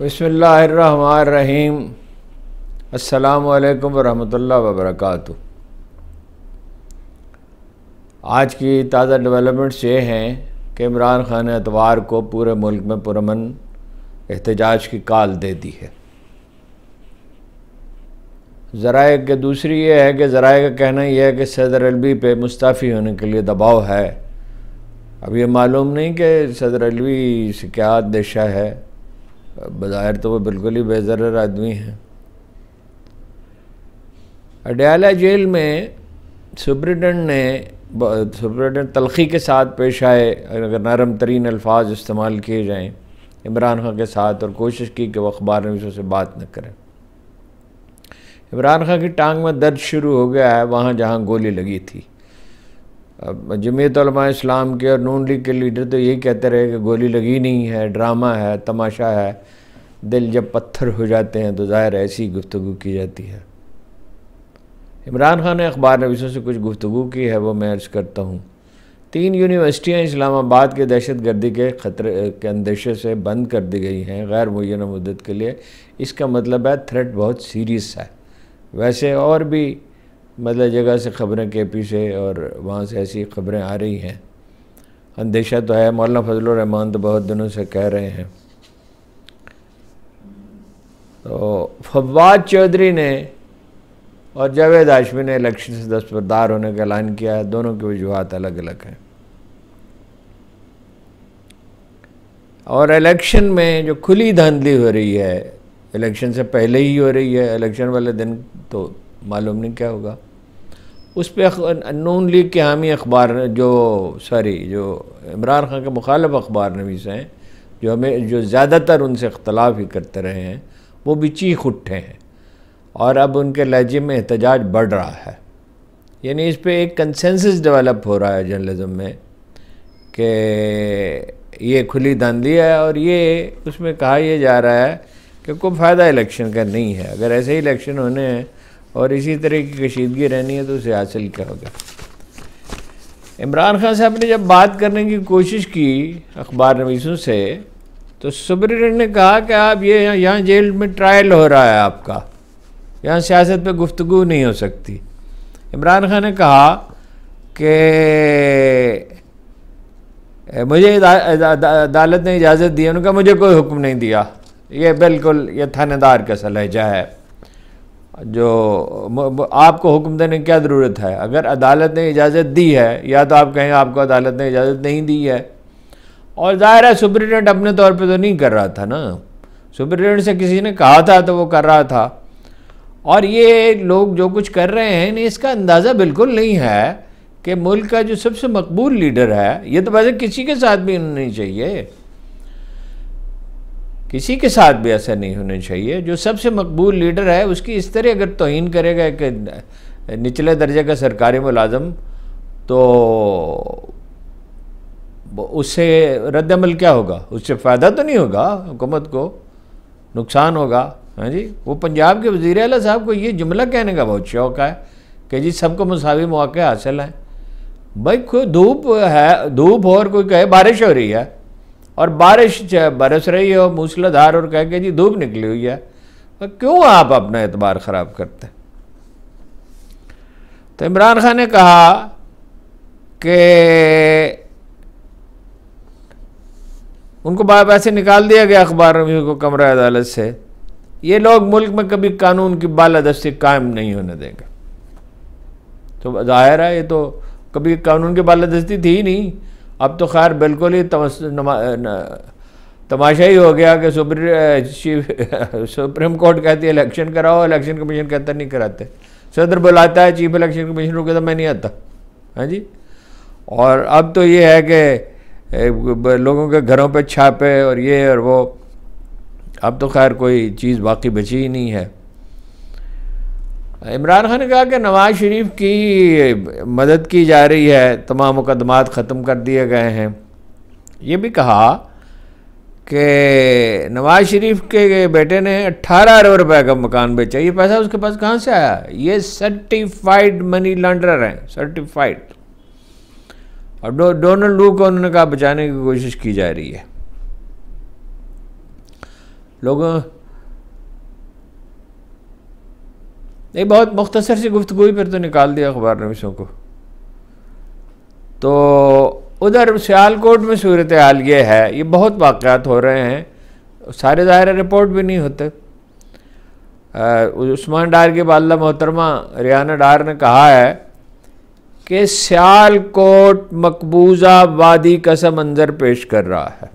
बसमीम अल्लाम वरम वर्क आज की ताज़ा डेवलपमेंट्स ये हैं कि इमरान ख़ान ने अतवार को पूरे मुल्क में पुरमन एहतजाज की काल दे दी है ज़रा के दूसरी ये है कि ज़रा का कहना यह है कि सदर अलवी पे मुस्ताफ़ी होने के लिए दबाव है अब ये मालूम नहीं कि सदर अलवी से क्या देशा है बाहर तो वो बिल्कुल ही बेजर आदमी है अडयाला जेल में सुप्रिटेंडेंट ने सुप्रिटेंडेंट तलखी के साथ पेश आए अगर नरम तरीन अल्फाज इस्तेमाल किए जाएँ इमरान खान के साथ और कोशिश की कि वह अखबार नवीसों से बात न करें इमरान खान की टांग में दर्द शुरू हो गया है वहाँ जहाँ गोली लगी थी अब जमीयत इस्लाम के और नून लीग के लीडर तो यही कहते रहे कि गोली लगी नहीं है ड्रामा है तमाशा है दिल जब पत्थर हो जाते हैं तो ज़ाहिर ऐसी गुफ्तु की जाती है इमरान खान ने अखबार नवीसों से कुछ गुफ्तु की है वो मैं अर्ज़ करता हूँ तीन यूनिवर्सिटियाँ इस्लामाबाद के दहशत गर्दी के खतरे के अंदेशे से बंद कर दी गई हैं गैर मुन मदत के लिए इसका मतलब है थ्रेट बहुत सीरियस है वैसे और भी मतलब जगह से ख़बरें के पी से और वहाँ से ऐसी ख़बरें आ रही हैं अंदेशा तो है मौलाना फजलरहमान तो बहुत दिनों से कह रहे हैं तो फवाद चौधरी ने और जावेद आशमी ने इलेक्शन से दस्तरदार होने का ऐलान किया है दोनों की वजूहत अलग अलग हैं और इलेक्शन में जो खुली धांधली हो रही है इलेक्शन से पहले ही हो रही है इलेक्शन वाले दिन तो मालूम नहीं क्या होगा उस पर नून लीग के हामी अखबार जो सॉरी जो इमरान खान के मुखालफ अखबार नवीस हैं जो हमें जो ज़्यादातर उनसे अख्तलाफ ही करते रहे हैं वो भी चीख उठे हैं और अब उनके लहजे में एहतजाज बढ़ रहा है यानी इस पर एक कंसेंसस डेवलप हो रहा है जर्नलिज़म में कि ये खुली धांधली है और ये उसमें कहा यह जा रहा है कि कोई फ़ायदा इलेक्शन का नहीं है अगर ऐसे ही इलेक्शन होने हैं और इसी तरह की कशीदगी रहनी है तो उसे हासिल करोगे इमरान खान साहब ने जब बात करने की कोशिश की अखबार नवीसों से तो सुप्रीटेंडेंट ने कहा कि आप ये यहाँ जेल में ट्रायल हो रहा है आपका यहाँ सियासत पे गुफ्तु नहीं हो सकती इमरान खान ने कहा कि मुझे अदालत ने इजाज़त दी उनका मुझे कोई हुक्म नहीं दिया ये बिल्कुल ये थानेदार का सलहजा है जो आपको हुक्म देने की क्या ज़रूरत है अगर अदालत ने इजाज़त दी है या तो आप कहें आपको अदालत ने इजाज़त नहीं दी है और ज़ाहिर है सुप्रिटेंडेंट अपने तौर पे तो नहीं कर रहा था ना सुप्रिटेंडेंट से किसी ने कहा था तो वो कर रहा था और ये लोग जो कुछ कर रहे हैं इसका अंदाज़ा बिल्कुल नहीं है कि मुल्क का जो सबसे मकबूल लीडर है ये तो वैसे किसी के साथ भी नहीं चाहिए किसी के साथ भी ऐसा नहीं होना चाहिए जो सबसे मकबूल लीडर है उसकी इस तरह अगर तोहन करेगा एक निचले दर्जे का सरकारी मुलाजम तो उससे रद्दमल क्या होगा उससे फ़ायदा तो नहीं होगा हुकूमत को नुकसान होगा हाँ जी वो पंजाब के वज़ी अला साहब को ये जुमला कहने का बहुत शौक़ है कि जी सबको मसावी मौक़े हासिल हैं भाई कोई धूप है धूप और कोई कहे बारिश हो रही है और बारिश बरस रही है और मूसलाधार और कह के जी धूप निकली हुई है तो क्यों आप अपना एतबार ख़राब करते तो इमरान खान ने कहा कि उनको बाप ऐसे निकाल दिया गया अखबार को कमरा अदालत से ये लोग मुल्क में कभी कानून की बालादस्ती कायम नहीं होने देंगे तो जाहिर है ये तो कभी कानून की बालादस्ती थी ही नहीं अब तो खैर बिल्कुल ही तमाशा ही हो गया कि सुप्रीम कोर्ट कहती है इलेक्शन कराओ इलेक्शन कमीशन कहता नहीं कराते सदर बुलाता है चीफ इलेक्शन कमीशन तो मैं नहीं आता हाँ जी और अब तो ये है कि लोगों के घरों पे छापे और ये और वो अब तो खैर कोई चीज़ बाकी बची ही नहीं है इमरान खान ने कहा कि नवाज शरीफ की मदद की जा रही है तमाम मुकदमात ख़त्म कर दिए गए हैं ये भी कहा कि नवाज शरीफ के बेटे ने 18 अरब रुपए का मकान बेचा ये पैसा उसके पास कहाँ से आया ये सर्टिफाइड मनी लॉन्ड्रर हैं सर्टिफाइड और डो, डोनल्ड लू को उन्होंने कहा बचाने की कोशिश की जा रही है लोगों ये बहुत मुख्तसर सी गुफ्तु पर तो निकाल दिया अखबार नवीसों को तो उधर सियालकोट में सूरत हाल ये है ये बहुत वाक़ात हो रहे हैं सारे ज़ाहिर रिपोर्ट भी नहीं होते उस्मान डार के बाल मोहतरमा रियाना डार ने कहा है कि सियालकोट मकबूजा वादी का सा मंजर पेश कर रहा है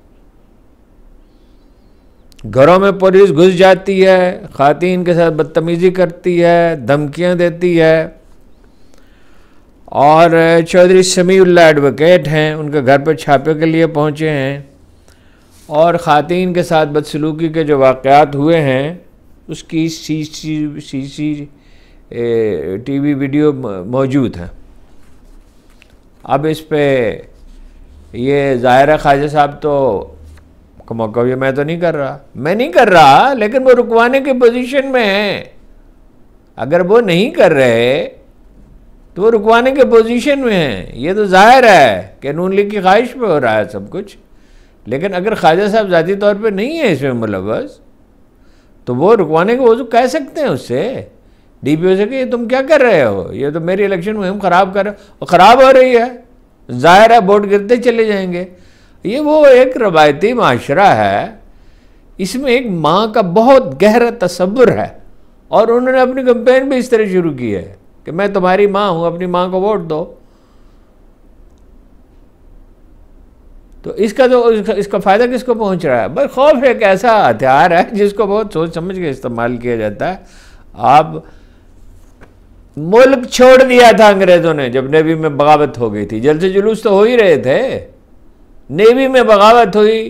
घरों में पुलिस घुस जाती है ख़ातिन के साथ बदतमीज़ी करती है धमकियाँ देती है और चौधरी समीउल्ला एडवोकेट हैं उनके घर पर छापे के लिए पहुँचे हैं और ख़ातिन के साथ बदसलूकी के जो वाक़ात हुए हैं उसकी C C C C T V video मौजूद है अब इस पर ये ज़ाहिर ख्वाजा साहब तो का मौका भी मैं तो नहीं कर रहा मैं नहीं कर रहा लेकिन वो रुकवाने की पोजीशन में है अगर वो नहीं कर रहे तो वो रुकवाने के पोजीशन में है ये तो जाहिर है कि नून लीग की ख्वाहिश पे हो रहा है सब कुछ लेकिन अगर ख्वाजा साहब ज़ाती तौर पर नहीं है इसमें मुलवस तो वो रुकवाने के वो तो कह सकते हैं उससे डी पी ओ से कि तुम क्या कर रहे हो ये तो मेरी इलेक्शन मुहिम ख़राब कर रहे हो ख़राब हो रही है ज़ाहिर है वोट गिरते चले जाएंगे ये वो एक रवायती माशरा है इसमें एक माँ का बहुत गहरा तस्वुर है और उन्होंने अपनी कंपेन भी इस तरह शुरू की है कि मैं तुम्हारी माँ हूँ अपनी माँ को वोट दो तो इसका जो तो इसका, इसका फ़ायदा किसको पहुंच रहा है बस खौफ एक ऐसा हथियार है जिसको बहुत सोच समझ के इस्तेमाल किया जाता है आप मुल्क छोड़ दिया था अंग्रेज़ों ने जब नेवी में बगावत हो गई थी से जुलूस तो हो ही रहे थे नेवी में बगावत हुई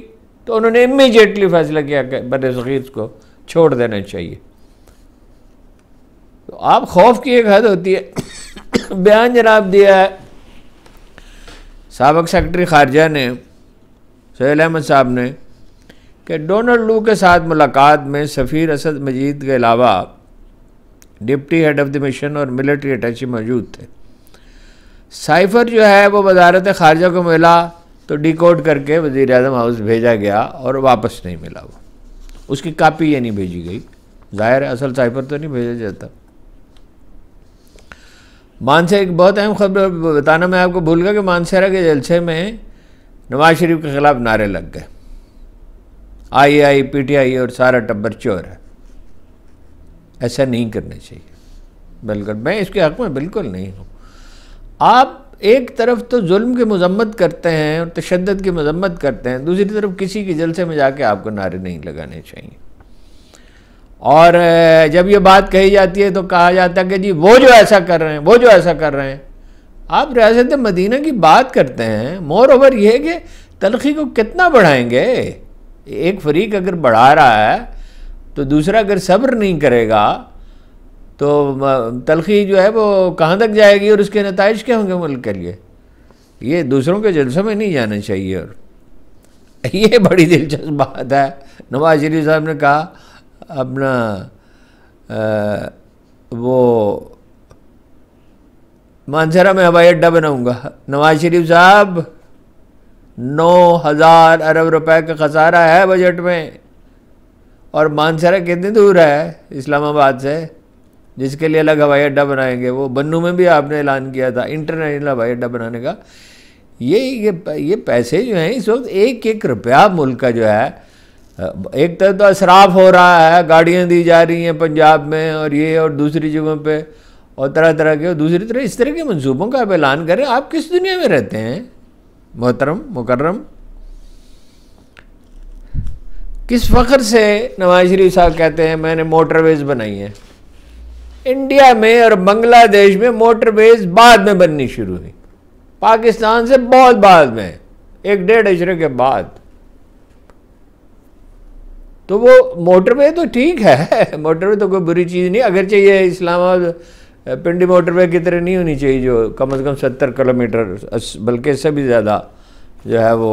तो उन्होंने इमीजिएटली फैसला किया कि बर सगीर को छोड़ देना चाहिए तो आप खौफ की एक हद होती है बयान जनाब दिया है सबक सेक्रटरी खारजा ने सहेल अहमद साहब ने कि डोनल्ड लू के साथ मुलाकात में सफ़ीर असद मजीद के अलावा deputy head of the mission और मिलिट्री अटैची मौजूद थे साइफर जो है वो वजारत खारजा को मिला तो डिकोड करके वजीर अजम हाउस भेजा गया और वापस नहीं मिला वो उसकी कापी नहीं भेजी गई ज़ाहिर है असल साइफर तो नहीं भेजा जाता मानसा एक बहुत अहम खबर बताना मैं आपको भूल गया कि मानसहरा के जलसे में नवाज शरीफ के ख़िलाफ़ नारे लग गए आई आई पी टी आई और सारा टब्बर चोर है ऐसा नहीं करना चाहिए बिल्कुल मैं इसके हक में बिल्कुल नहीं हूँ आप एक तरफ तो जुल्म की मजम्मत करते हैं और तशद की मजम्मत करते हैं दूसरी तरफ किसी के जलसे में जाके आपको नारे नहीं लगाने चाहिए और जब ये बात कही जाती है तो कहा जाता है कि जी वो जो ऐसा कर रहे हैं वो जो ऐसा कर रहे हैं आप रियासत मदीना की बात करते हैं मोर ओवर यह है कि तलखी को कितना बढ़ाएंगे एक फरीक अगर बढ़ा रहा है तो दूसरा अगर सब्र नहीं करेगा तो तलखी जो है वो कहाँ तक जाएगी और उसके नतज क्या होंगे मुल्क के लिए ये दूसरों के जलसों में नहीं जाना चाहिए और ये बड़ी दिलचस्प बात है नवाज शरीफ साहब ने कहा अपना आ, वो मानसरा में हवाई अड्डा बनाऊंगा नवाज शरीफ साहब नौ हज़ार अरब रुपए का खसारा है बजट में और मानसरा कितनी दूर है इस्लामाबाद से जिसके लिए अलग हवाई अड्डा बनाएंगे वो बन्नू में भी आपने ऐलान किया था इंटरनेशनल हवाई अड्डा बनाने का ये ये ये पैसे जो हैं इस वक्त एक एक रुपया मुल्क का जो है एक तरह तो असराफ हो रहा है गाड़ियाँ दी जा रही हैं पंजाब में और ये और दूसरी जगहों पर और तरह तरह के दूसरी तरह इस तरह के मनसूबों का आप ऐलान करें आप किस दुनिया में रहते हैं मोहतरम मुकर्रम किस फ़ख्र से नवाज शरीफ साहब कहते हैं मैंने मोटरवेज बनाई है इंडिया में और बांग्लादेश में मोटरवेज बाद में बननी शुरू हुई पाकिस्तान से बहुत बाद में एक डेढ़ अशरे के बाद तो वो मोटरवे तो ठीक है मोटरवे तो कोई बुरी चीज़ नहीं अगर चाहिए इस्लामाबाद पिंडी मोटरवे की तरह नहीं होनी चाहिए जो कम से कम सत्तर किलोमीटर बल्कि इससे भी ज़्यादा जो है वो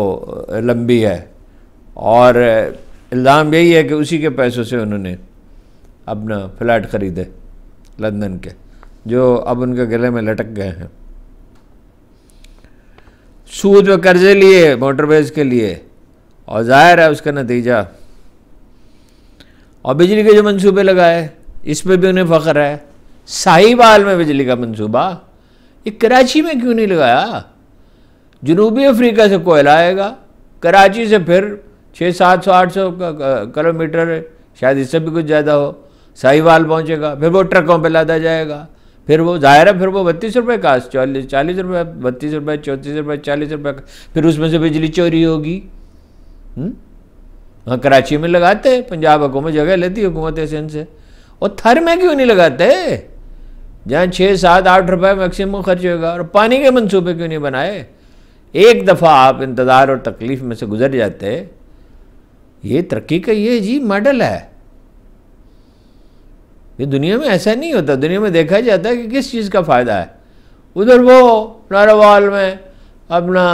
लंबी है और इल्ज़ाम यही है कि उसी के पैसों से उन्होंने अपना फ्लैट ख़रीदे लंदन के जो अब उनके गले में लटक गए हैं सूद में कर्जे लिए मोटरवेज के लिए और जाहिर है उसका नतीजा और बिजली के जो मंसूबे लगाए इस पर भी उन्हें फ़ख्र है साहिबाल में बिजली का मंसूबा ये कराची में क्यों नहीं लगाया जनूबी अफ्रीका से कोयला आएगा कराची से फिर छः सात सौ आठ सौ किलोमीटर शायद इससे भी कुछ ज़्यादा हो साहिवाल पहुँचेगा फिर वो ट्रकों पर लादा जाएगा फिर वो जाहिर है फिर वो बत्तीस रुपये का चालीस चालीस रुपये बत्तीस रुपये चौंतीस रुपये चालीस रुपये का फिर उसमें से बिजली चोरी होगी हम्म? हाँ कराची में लगाते हैं पंजाब हुकूमत जगह लेती हुकूमत सिंध से और थर में क्यों नहीं लगाते जहाँ छः सात आठ रुपये मैक्सिमम खर्च होगा और पानी के मनसूबे क्यों नहीं बनाए एक दफ़ा आप इंतज़ार और तकलीफ़ में से गुजर जाते ये तरक्की का ये जी मॉडल है ये दुनिया में ऐसा नहीं होता दुनिया में देखा जाता है कि किस चीज़ का फ़ायदा है उधर वो नारावाल में अपना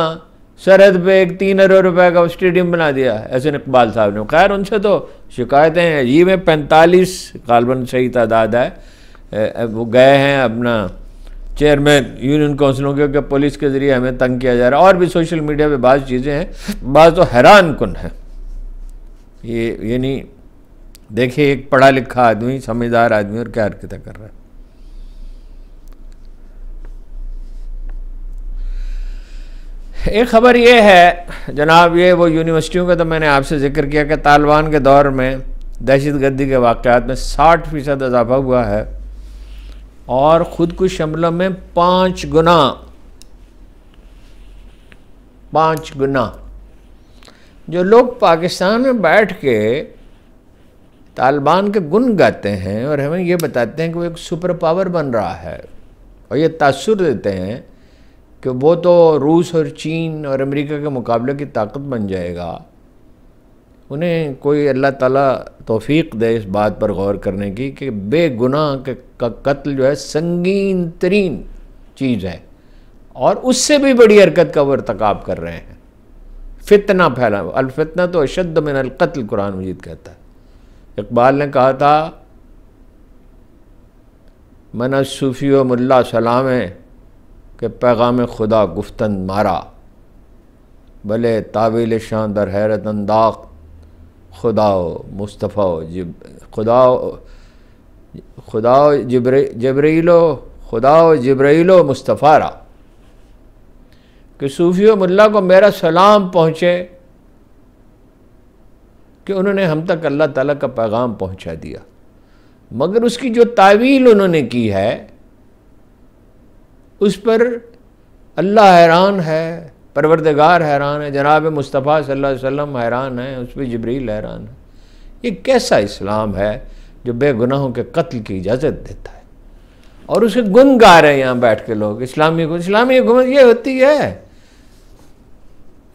सरहद पे एक तीन अरब रुपए का स्टेडियम बना दिया ऐसे इकबाल साहब ने खैर उनसे तो शिकायतें हैं ये में पैंतालीस कालबन सही तादाद है वो गए हैं अपना चेयरमैन यूनियन काउंसिलों के, के पुलिस के ज़रिए हमें तंग किया जा रहा है और भी सोशल मीडिया पे बाज़ चीज़ें हैं बाज़ तो हैरान कन है ये यानी देखिए एक पढ़ा लिखा आदमी समझदार आदमी और क्या हरकतें कर रहा है एक खबर ये है जनाब ये वो यूनिवर्सिटियों का तो मैंने आपसे जिक्र किया कि तालिबान के दौर में दहशत गर्दी के वाक़ात में 60 फ़ीसद इजाफा हुआ है और खुदकुश हमलों में पाँच गुना पाँच गुना जो लोग पाकिस्तान में बैठ के तालिबान के गुण गाते हैं और हमें ये बताते हैं कि वो एक सुपर पावर बन रहा है और ये तासुर देते हैं कि वो तो रूस और चीन और अमेरिका के मुकाबले की ताकत बन जाएगा उन्हें कोई अल्लाह ताला तौफीक दे इस बात पर गौर करने की कि बेगुनाह का कत्ल जो है संगीन तरीन चीज़ है और उससे भी बड़ी हरकत का वो कर रहे हैं फितना फैला अलफितना तो अशद्द मिनल कत्ल कुरान मजीद कहता है इकबाल ने कहा था मन सूफ़ी व मुला सलाम है कि पैगाम खुदा गुफ्तन मारा भले तावील शान दर हैरत अंदाक खुदा मुस्तफ़ा जिब खुदा खुदा जबरे जबरीलो खुदा जबरीलो मुस्तफ़ारा कि सूफी मुल्ला को मेरा सलाम पहुँचे कि उन्होंने हम तक अल्लाह ताला का पैगाम पहुंचा दिया मगर उसकी जो तावील उन्होंने की है उस पर अल्लाह हैरान है परवरदगार हैरान है जनाब मुस्तफ़ा सल्लल्लाहु अलैहि वसल्लम हैरान है उस पर जबरील हैरान है ये कैसा इस्लाम है जो बेगुनाहों के कत्ल की इजाज़त देता है और उसके गुन गा रहे हैं यहाँ बैठ के लोग इस्लामी को इस्लामी गुन ये होती है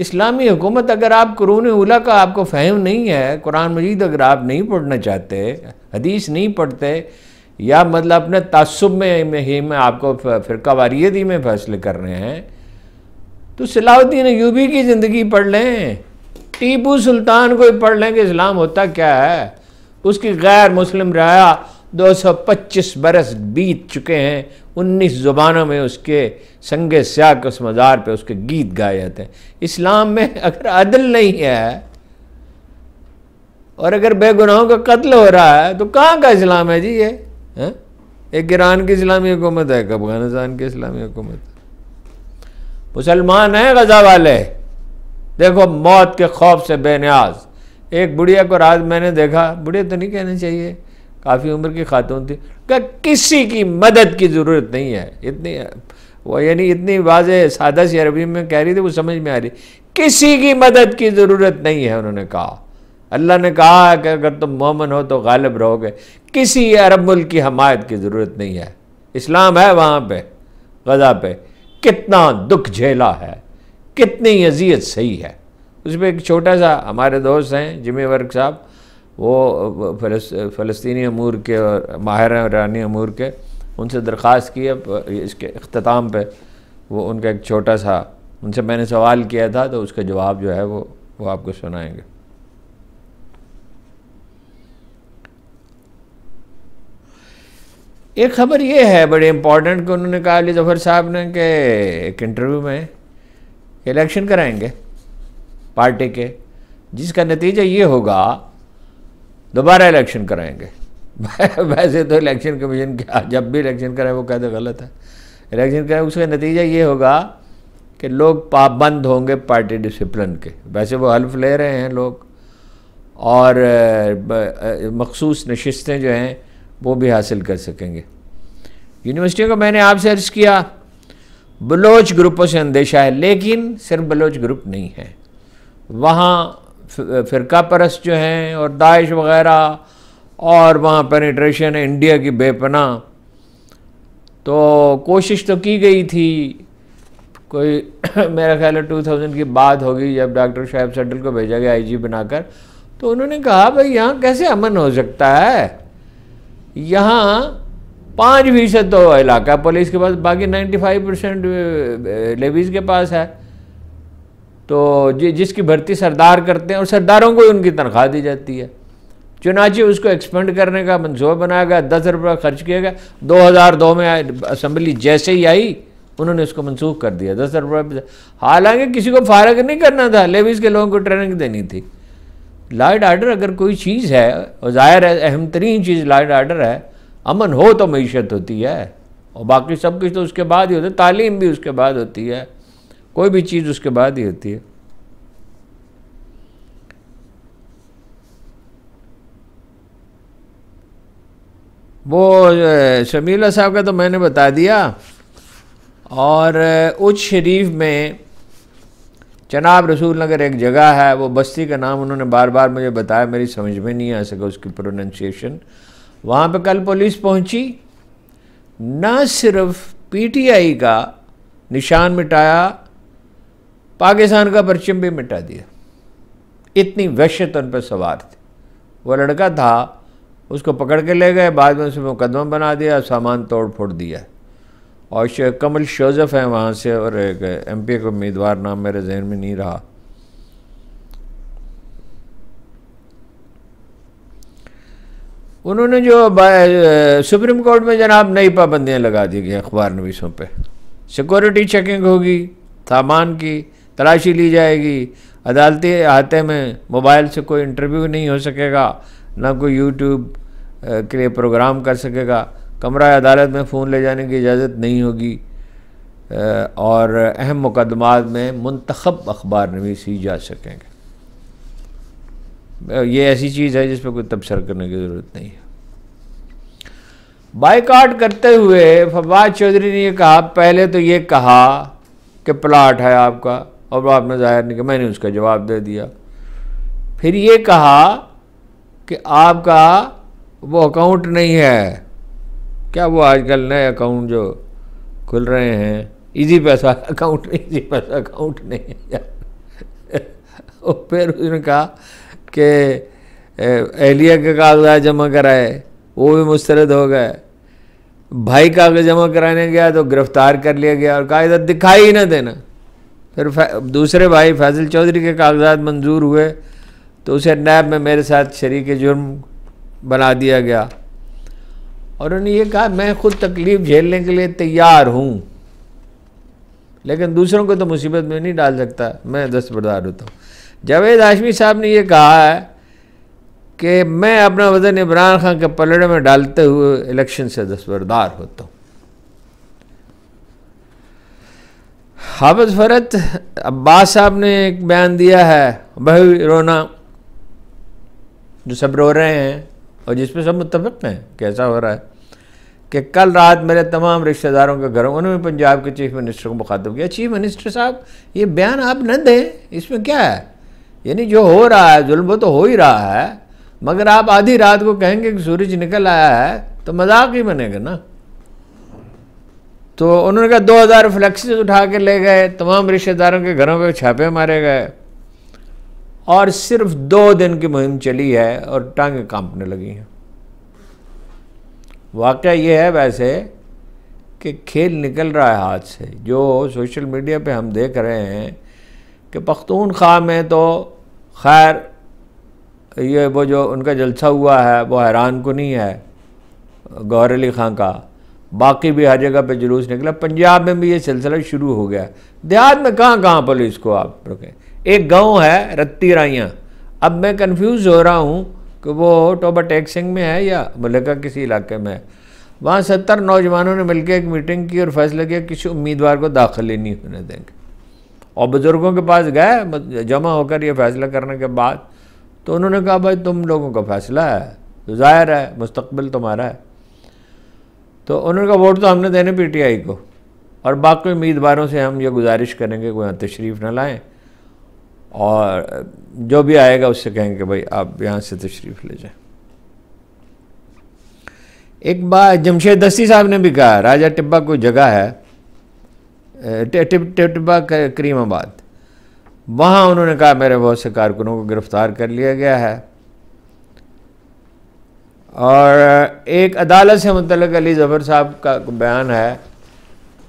इस्लामी हुकूमत अगर आप कुरून उला का आपको फ़हम नहीं है कुरान मजीद अगर आप नहीं पढ़ना चाहते हदीस नहीं पढ़ते या मतलब अपने तसब में, में ही में आपको फ़िरका वारियत ही में फैसले कर रहे हैं तो सलाउद्दीन यूबी की ज़िंदगी पढ़ लें टीपू सुल्तान को ही पढ़ लें कि इस्लाम होता क्या है उसकी गैर मुस्लिम सौ 225 बरस बीत चुके हैं उन्नीस ज़ुबानों में उसके संग स्याक उस मज़ार पर उसके गीत गाए जाते हैं इस्लाम में अगर अदल नहीं है और अगर बेगुनाहों का कत्ल हो रहा है तो कहाँ का इस्लाम है जी ये है? एक ईरान की इस्लामी हुकूमत है एक अफगानिस्तान की इस्लामी हुकूमत है मुसलमान हैं गजा वाले देखो मौत के खौफ से बेनियाज एक बुढ़िया को राज मैंने देखा बुढ़िया तो नहीं कहना चाहिए काफ़ी उम्र की खातून थी क्या किसी की मदद की ज़रूरत नहीं है इतनी वो यानी इतनी वाज सादा सी अरबी में कह रही थी वो समझ में आ रही किसी की मदद की ज़रूरत नहीं है उन्होंने कहा अल्लाह ने कहा कि अगर तुम मोमन हो तो गालिब रहोगे किसी अरब मुल्क की हमायत की ज़रूरत नहीं है इस्लाम है वहाँ पर गज़ा पे कितना दुख झेला है कितनी अजियत सही है उसमें एक छोटा सा हमारे दोस्त हैं जिमी वर्क साहब वो फ़लस्तनी अमूर के और माहिर रानी अमूर के उनसे दरख्वास्त की अब इसके अख्ताम पे वो उनका एक छोटा सा उनसे मैंने सवाल किया था तो उसका जवाब जो है वो वो आपको सुनाएंगे एक खबर ये है बड़े इम्पोर्टेंट कि उन्होंने कहा अली जफर साहब ने कि एक इंटरव्यू में इलेक्शन कराएंगे पार्टी के जिसका नतीजा ये होगा दोबारा इलेक्शन कराएंगे वैसे तो इलेक्शन कमीशन क्या जब भी इलेक्शन कराएं वो कहते गलत है इलेक्शन कराएं उसका नतीजा ये होगा कि लोग पाबंद होंगे पार्टी डिसिप्लिन के वैसे वो हल्फ ले रहे हैं लोग और मखसूस नशस्तें जो हैं वो भी हासिल कर सकेंगे यूनिवर्सिटियों का मैंने आपसे अर्ज़ किया बलोच ग्रुपों से अंदेशा है लेकिन सिर्फ बलोच ग्रुप नहीं है वहाँ फ़िरका परस जो हैं और दाइश वगैरह और वहाँ पेनिट्रेशन है इंडिया की बेपना तो कोशिश तो की गई थी कोई मेरा ख्याल है टू थाउजेंड की बात होगी जब डॉक्टर शाहब सटल को भेजा गया आईजी बनाकर तो उन्होंने कहा भाई यहाँ कैसे अमन हो सकता है यहाँ पाँच फीसद तो इलाका पुलिस के पास बाकी नाइन्टी फाइव परसेंट लेवीज़ के पास है तो जि, जिसकी भर्ती सरदार करते हैं और सरदारों को उनकी तनख्वाह दी जाती है चुनाची उसको एक्सपेंड करने का मंसूबा बनाया गया दस रुपये खर्च किया गया दो हज़ार दो में असम्बली जैसे ही आई उन्होंने उसको मनसूख कर दिया दस रुपये हालांकि किसी को फारग नहीं करना था लेविस के लोगों को ट्रेनिंग देनी थी लाइट आर्डर अगर कोई चीज़ है और ज़ाहिर है अहम तरीन चीज़ लाइट आर्डर है अमन हो तो मीशत होती है और बाकी सब कुछ तो उसके बाद ही होता है तालीम भी उसके बाद होती है कोई भी चीज़ उसके बाद ही होती है वो शमीला साहब का तो मैंने बता दिया और उच शरीफ में चनाब रसूल नगर एक जगह है वो बस्ती का नाम उन्होंने बार बार मुझे बताया मेरी समझ में नहीं आ सका उसकी प्रोनाउंसिएशन वहाँ पे कल पुलिस पहुँची न सिर्फ पीटीआई का निशान मिटाया पाकिस्तान का परचम भी मिटा दिया इतनी वहशत उन पर सवार थी वो लड़का था उसको पकड़ के ले गए बाद में उसे मुकदमा बना दिया सामान तोड़ फोड़ दिया और कमल शोजफ है वहाँ से और एक एम पी का उम्मीदवार नाम मेरे जहन में नहीं रहा उन्होंने जो सुप्रीम कोर्ट में जनाब नई पाबंदियाँ लगा दी गई अखबार नवीसों पर सिक्योरिटी चेकिंग होगी सामान की तलाशी ली जाएगी अदालती अहाते में मोबाइल से कोई इंटरव्यू नहीं हो सकेगा ना कोई यूट्यूब के लिए प्रोग्राम कर सकेगा कमरा अदालत में फ़ोन ले जाने की इजाज़त नहीं होगी और अहम मुकदमात में मंतखब अखबार नवी सी जा सकेंगे ये ऐसी चीज़ है जिस पर कोई तबसर करने की ज़रूरत नहीं है बाइकाट करते हुए फवाद चौधरी ने यह कहा पहले तो ये कहा कि प्लाट है आपका और आपने जाहिर नहीं कहा मैंने उसका जवाब दे दिया फिर ये कहा कि आपका वो अकाउंट नहीं है क्या वो आजकल नए अकाउंट जो खुल रहे हैं इजी पैसा अकाउंट नहीं इजी पैसा अकाउंट नहीं है और फिर उसने कहा कि एहलिया के कागजात जमा कराए वो भी मुस्तरद हो गए भाई कागज जमा कराने गया तो गिरफ्तार कर लिया गया और कहा इधर दिखाई ही ना देना फिर दूसरे भाई फैजल चौधरी के कागजात मंजूर हुए तो उसे नैब में मेरे साथ शरीक जुर्म बना दिया गया और उन्होंने ये कहा मैं खुद तकलीफ़ झेलने के लिए तैयार हूँ लेकिन दूसरों को तो मुसीबत में नहीं डाल सकता मैं दस्तबरदार होता हूँ जावेद हाशमी साहब ने यह कहा है कि मैं अपना वज़न इमरान खान के पलड़े में डालते हुए इलेक्शन से दस्तबरदार होता हूँ हाफज फरत अब्बास साहब ने एक बयान दिया है भाई रोना जो सब रो रहे हैं और जिसमें सब मुतफ़ हैं कैसा हो रहा है कि कल रात मेरे तमाम रिश्तेदारों के घरों उन्होंने पंजाब के चीफ मिनिस्टर को मुखातब किया चीफ मिनिस्टर साहब ये बयान आप न दें इसमें क्या है यानी जो हो रहा है जुल्म तो हो ही रहा है मगर आप आधी रात को कहेंगे कि सूरज निकल आया है तो मजाक ही बनेगा ना तो उन्होंने कहा दो हज़ार फ्लैक्सीज उठा के ले गए तमाम रिश्तेदारों के घरों पे छापे मारे गए और सिर्फ दो दिन की मुहिम चली है और टांगे कांपने लगी हैं वाक़ ये है वैसे कि खेल निकल रहा है हाथ से जो सोशल मीडिया पे हम देख रहे हैं कि पख्तून खा में तो खैर ये वो जो उनका जलसा हुआ है वो हैरान को नहीं है गौर अली ख़ान का बाकी भी हर जगह पे जुलूस निकला पंजाब में भी ये सिलसिला शुरू हो गया देहात में कहाँ कहाँ पुलिस को आप रुकें एक गांव है रत्ती राइयाँ अब मैं कंफ्यूज हो रहा हूँ कि वो टोबा टैक्सिंग में है या मलिका किसी इलाके में है वहाँ सत्तर नौजवानों ने मिलकर एक मीटिंग की और फैसला किया किसी उम्मीदवार को दाखिल ही नहीं होने देंगे और बुज़ुर्गों के पास गए जमा होकर ये फैसला करने के बाद तो उन्होंने कहा भाई तुम लोगों का फैसला है तो ज़ाहिर है मुस्तबिल तुम्हारा है तो उन्होंने कहा वोट तो हमने देने पीटीआई को और बाकी उम्मीदवारों से हम ये गुजारिश करेंगे कोई तशरीफ़ ना लाएं और जो भी आएगा उससे कहेंगे कि भाई आप यहाँ से तशरीफ़ ले जाएं एक बार जमशेद दस्ती साहब ने भी कहा राजा टिब्बा कोई जगह है टिब्बा करीमाबाद वहाँ उन्होंने कहा मेरे बहुत से कारकुनों को गिरफ़्तार कर लिया गया है और एक अदालत से मतलब अली ज़फ़र साहब का बयान है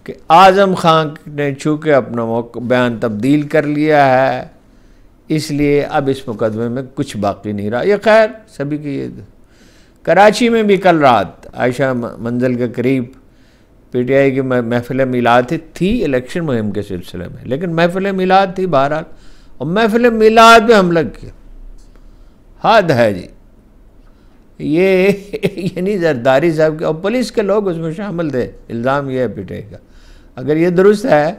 कि आज़म खां ने चूँकि अपना बयान तब्दील कर लिया है इसलिए अब इस मुकदमे में कुछ बाकी नहीं रहा यह खैर सभी की ये कराची में भी कल रात आयशा मंजिल के करीब पीटीआई की महफिल मिलाद थी इलेक्शन मुहिम के सिलसिले में लेकिन महफिल मिलाद थी बहरहाल और महफिल मिलाद में हमला किया हद है जी ये यानी जरदारी साहब के और पुलिस के लोग उसमें शामिल थे इल्ज़ाम ये है का अगर ये दुरुस्त है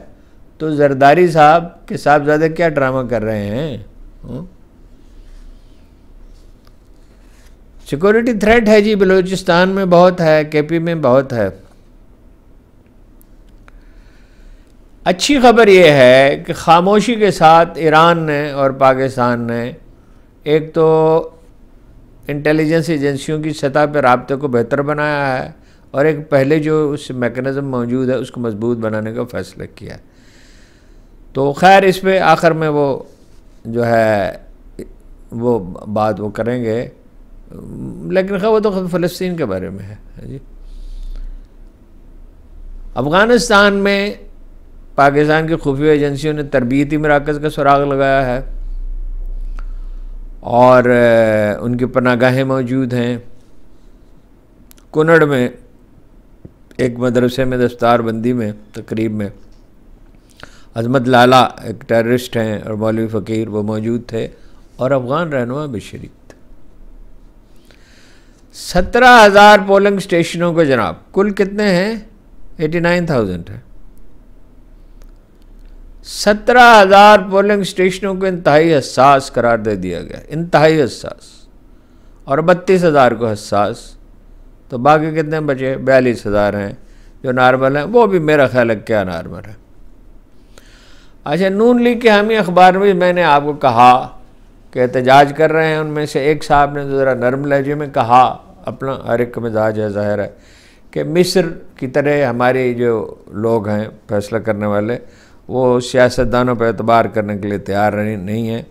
तो जरदारी साहब के साहबजादे क्या ड्रामा कर रहे हैं हम्म? सिक्योरिटी थ्रेट है जी बलूचिस्तान में बहुत है केपी में बहुत है अच्छी खबर यह है कि खामोशी के साथ ईरान ने और पाकिस्तान ने एक तो इंटेलिजेंस एजेंसियों की सतह पर रबते को बेहतर बनाया है और एक पहले जो उस मेकनिज़म मौजूद है उसको मजबूत बनाने का फैसला किया है तो खैर इस पर आखिर में वो जो है वो बात वो करेंगे लेकिन खबर तो तो फ़लस्तीन के बारे में है जी अफ़गानिस्तान में पाकिस्तान की खुफिया एजेंसियों ने तरबियती मराकज़ का सुराग लगाया है और उनकी पनागाहें मौजूद हैं कुनड़ में एक मदरसे में दस्तारबंदी में तकरीब में अजमत लाला एक टेररिस्ट हैं और मौलवी फ़कीर वो मौजूद थे और अफ़गान रहनुमा भी शरीक थे सत्रह हज़ार पोलिंग स्टेशनों को जनाब कुल कितने हैं एटी नाइन थाउजेंड है सत्रह हज़ार पोलिंग स्टेशनों को इंतहाई हसास करार दे दिया गया इंतहाई हसास और बत्तीस हज़ार को हसास तो बाकी कितने बचे बयालीस हज़ार हैं जो नॉर्मल हैं वो भी मेरा ख्याल है क्या नॉर्मल है अच्छा नून लीग के हामी अखबार में मैंने आपको कहा कि एहतजाज कर रहे हैं उनमें से एक साहब ने तो ज़रा नर्म लहजे में कहा अपना हर एक मिजाज है ज़ाहिर है कि मिस्र की तरह हमारे जो लोग हैं फैसला करने वाले वो सियासतदानों पर एतबार करने के लिए तैयार नहीं है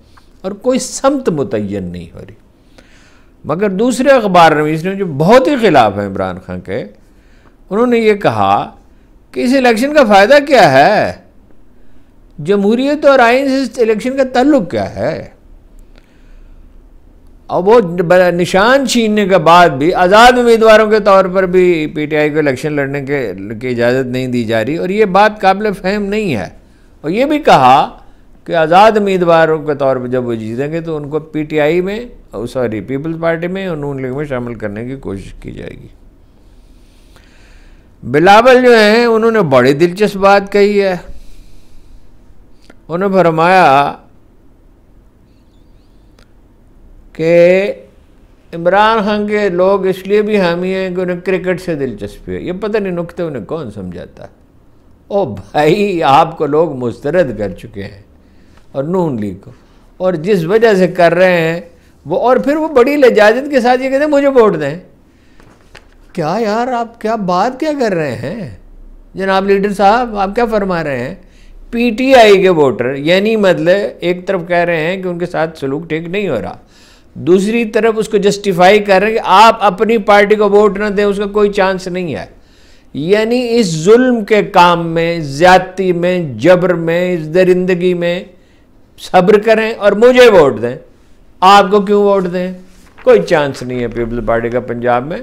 और कोई समत मुतन नहीं हो रही मगर दूसरे अखबार नवीस ने जो बहुत ही खिलाफ हैं इमरान खान के उन्होंने ये कहा कि इस इलेक्शन का फ़ायदा क्या है जमहूरीत और आइन से इस इलेक्शन का तल्लुक क्या है और वो निशान छीनने के बाद भी आज़ाद उम्मीदवारों के तौर पर भी पीटीआई को इलेक्शन लड़ने के की इजाज़त नहीं दी जा रही और ये बात काबिल फहम नहीं है और ये भी कहा कि आज़ाद उम्मीदवारों के तौर पर जब वो जीतेंगे तो उनको पीटीआई में और सॉरी पीपल्स पार्टी में और नून लीग में शामिल करने की कोशिश की जाएगी बिलावल जो हैं उन्होंने बड़ी दिलचस्प बात कही है उन्होंने फरमाया कि इमरान खान के लोग इसलिए भी हामी हैं कि उन्हें क्रिकेट से दिलचस्पी है ये पता नहीं नुकते उन्हें कौन समझाता है ओ भाई आपको लोग मुस्तरद कर चुके हैं और नून लीग को और जिस वजह से कर रहे हैं वो और फिर वो बड़ी लजाजत के साथ ये कहते हैं मुझे वोट दें क्या यार आप क्या बात क्या कर रहे हैं जनाब लीडर साहब आप क्या फरमा रहे हैं पीटीआई के वोटर यानी मतलब एक तरफ कह रहे हैं कि उनके साथ सलूक ठीक नहीं हो रहा दूसरी तरफ उसको जस्टिफाई कर रहे हैं कि आप अपनी पार्टी को वोट ना दें उसका कोई चांस नहीं है यानी इस जुल्म के काम में ज्यादती में जबर में इस दरिंदगी में सब्र करें और मुझे वोट दें आपको क्यों वोट दें कोई चांस नहीं है पीपल्स पार्टी का पंजाब में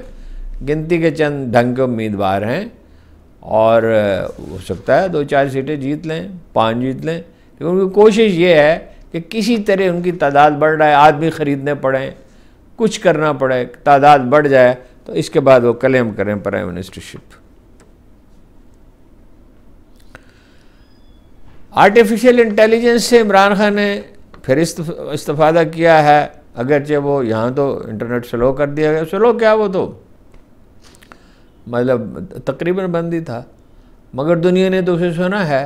गिनती के चंद ढंग के उम्मीदवार हैं और हो सकता है दो चार सीटें जीत लें पाँच जीत लें लेकिन उनकी कोशिश ये है कि किसी तरह उनकी तादाद बढ़ रहा है आदमी ख़रीदने पड़ें कुछ करना पड़े तादाद बढ़ जाए तो इसके बाद वो क्लेम करें प्राइम मिनिस्टरशिप आर्टिफिशियल इंटेलिजेंस से इमरान खान ने फिर इस्तफादा किया है अगरचे वो यहाँ तो इंटरनेट स्लो कर दिया गया स्लो क्या वो तो मतलब तकरीबन बंद ही था मगर दुनिया ने तो उसे सुना है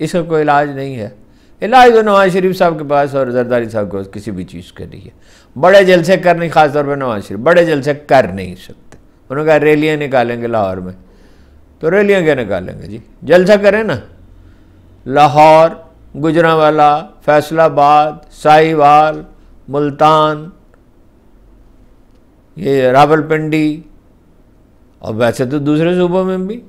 इसका कोई इलाज नहीं है इलाज तो नवाज शरीफ साहब के पास और जरदारी साहब के पास किसी भी चीज़ के लिए बड़े जलसे कर नहीं खासतौर पर नवाज शरीफ बड़े जलसे कर नहीं सकते उन्होंने कहा रैलियाँ निकालेंगे लाहौर में तो रैलियाँ क्या निकालेंगे जी जलसा करें ना लाहौर गुजरावाला फैसलाबाद साहिवाल मुल्तान ये रावलपिंडी और वैसे तो दूसरे सूबों में भी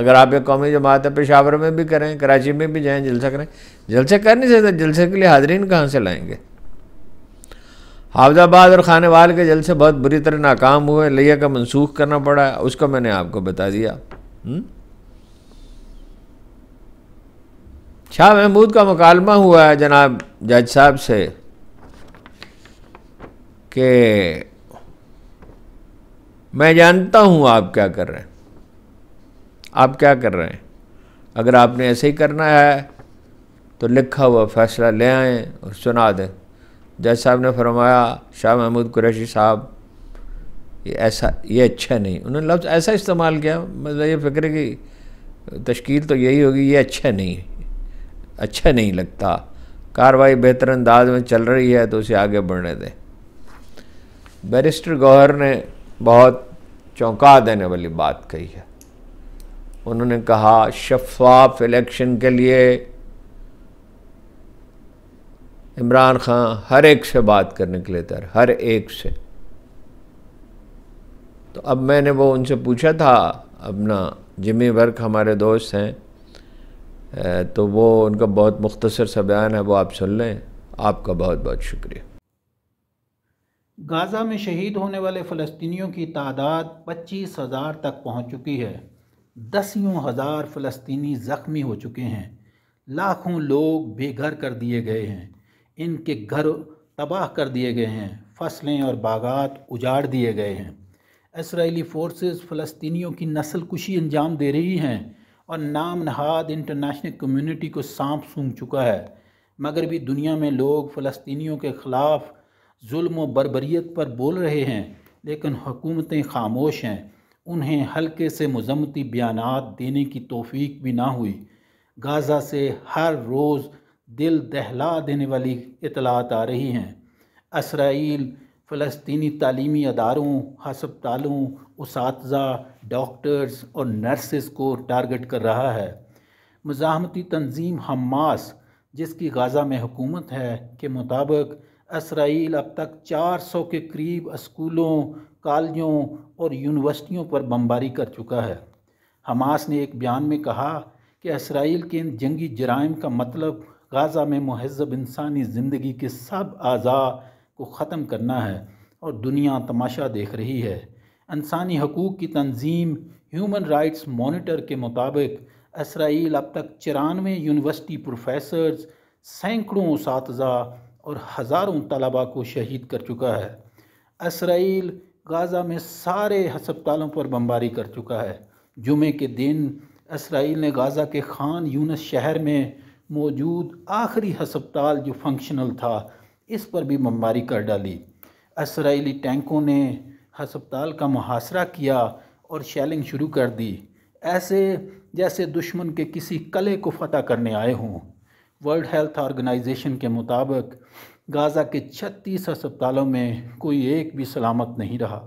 अगर आप ये कौमी जमात पेशावर में भी करें कराची में भी जाएं जलसा करें जलसे कर नहीं सकते जलसे के लिए हाजरीन कहाँ से लाएंगे हाफजाबाद और खानेवाल के जलसे बहुत बुरी तरह नाकाम हुए लिया का मनसूख करना पड़ा उसका मैंने आपको बता दिया हुँ? हम्म? शाह महमूद का मुकालमा हुआ है जनाब जज साहब से कि मैं जानता हूँ आप क्या कर रहे हैं आप क्या कर रहे हैं अगर आपने ऐसे ही करना है तो लिखा हुआ फैसला ले आए और सुना दें जज साहब ने फरमाया शाह महमूद कुरैशी साहब ये ऐसा ये अच्छा नहीं उन्होंने लफ्ज़ ऐसा इस्तेमाल किया मतलब ये फ़िक्र की तश्कील तो यही होगी ये अच्छा नहीं है अच्छा नहीं लगता कार्रवाई बेहतर अंदाज में चल रही है तो उसे आगे बढ़ने दें बैरिस्टर गौहर ने बहुत चौंका देने वाली बात कही है उन्होंने कहा शफाफ इलेक्शन के लिए इमरान खान हर एक से बात करने के लिए तैयार हर एक से तो अब मैंने वो उनसे पूछा था अपना जिमी वर्क हमारे दोस्त हैं तो वो उनका बहुत मुख्तसर सा बयान है वो आप सुन लें आपका बहुत बहुत शुक्रिया गाज़ा में शहीद होने वाले फ़लस्तियों की तादाद पच्चीस हज़ार तक पहुँच चुकी है दसियों हज़ार फ़लस्तनी ज़ख्मी हो चुके हैं लाखों लोग बेघर कर दिए गए हैं इनके घर तबाह कर दिए गए हैं फसलें और बागात उजाड़ दिए गए हैं इसराइली फ़ोर्सेस फ़लस्तियों की नस्ल कुशी अंजाम दे रही हैं और नाम नहाद इंटरनेशनल कम्युनिटी को सांप सूंघ चुका है मगर भी दुनिया में लोग फ़लस्तनीों के ख़िलाफ़ जुल्म व बरबरीत पर बोल रहे हैं लेकिन हुकूमतें खामोश हैं उन्हें हल्के से मजम्मती बयान देने की तोफ़ी भी ना हुई गाज़ा से हर रोज़ दिल दहला देने वाली इतलात आ रही हैं इसराइल फ़लस्तनी तलीमी अदारों हस्पतालों उस डॉक्टर्स और नर्सिस को टारगेट कर रहा है मजाती तंजीम हमास जिसकी गजा में हुकूमत है के मुताबिक इसराइल अब तक 400 के करीब स्कूलों कॉलेजों और यूनिवर्सिटियों पर बमबारी कर चुका है हमास ने एक बयान में कहा कि इसराइल के इन जंगी जराइम का मतलब गज़ा में महजब इंसानी ज़िंदगी के सब अज़ा को ख़त्म करना है और दुनिया तमाशा देख रही है इंसानी हकूक़ की तंजीम ह्यूमन राइट्स मॉनिटर के मुताबिक इसराइल अब तक चरानवे यूनिवर्सिटी प्रोफेसर्स सैकड़ों उस और हज़ारों तलबा को शहीद कर चुका है इसराइल गाज़ा में सारे हस्पतालों पर बमबारी कर चुका है जुमे के दिन इसराइल ने गाज़ा के खान यूनस शहर में मौजूद आखिरी हस्पताल जो फंक्शनल था इस पर भी बमबारी कर डाली इसराइली टैंकों ने हस्पताल का मुहासरा किया और शेलिंग शुरू कर दी ऐसे जैसे दुश्मन के किसी कले को फतह करने आए हों वर्ल्ड हेल्थ ऑर्गेनाइजेशन के मुताबिक गाज़ा के 36 अस्पतालों में कोई एक भी सलामत नहीं रहा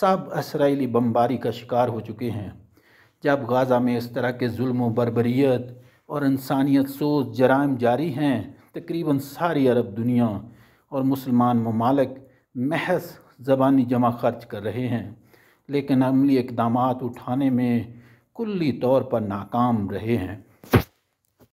सब इसराइली बमबारी का शिकार हो चुके हैं जब गाज़ा में इस तरह के जुल्म बरबरीत और इंसानियत सोच जराइम जारी हैं तकरीबन सारी अरब दुनिया और मुसलमान ममालक महज ज़बानी जमा खर्च कर रहे हैं लेकिन अमली इकदाम उठाने में कुल्ली तौर पर नाकाम रहे हैं